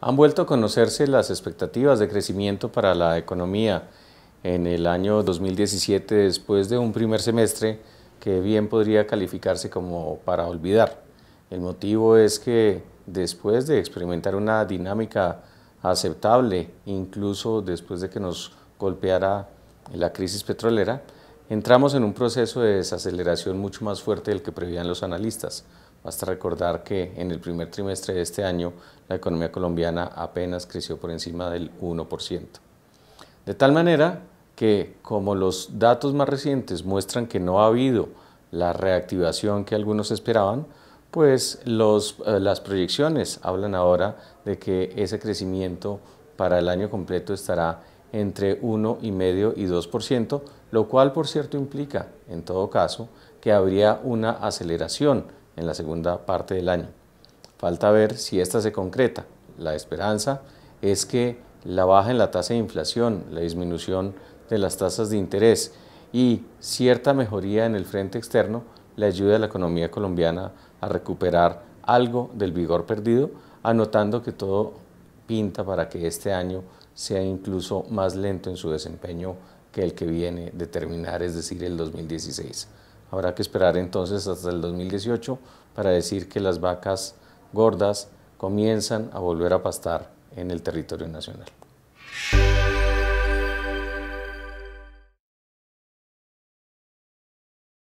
Han vuelto a conocerse las expectativas de crecimiento para la economía en el año 2017 después de un primer semestre que bien podría calificarse como para olvidar. El motivo es que después de experimentar una dinámica aceptable, incluso después de que nos golpeara la crisis petrolera, entramos en un proceso de desaceleración mucho más fuerte del que prevían los analistas. Basta recordar que en el primer trimestre de este año la economía colombiana apenas creció por encima del 1%. De tal manera que como los datos más recientes muestran que no ha habido la reactivación que algunos esperaban, pues los, eh, las proyecciones hablan ahora de que ese crecimiento para el año completo estará entre 1,5 y 2%, lo cual por cierto implica, en todo caso, que habría una aceleración en la segunda parte del año. Falta ver si esta se concreta. La esperanza es que la baja en la tasa de inflación, la disminución de las tasas de interés y cierta mejoría en el frente externo le ayude a la economía colombiana a recuperar algo del vigor perdido, anotando que todo pinta para que este año sea incluso más lento en su desempeño que el que viene de terminar, es decir, el 2016. Habrá que esperar entonces hasta el 2018 para decir que las vacas gordas comienzan a volver a pastar en el territorio nacional.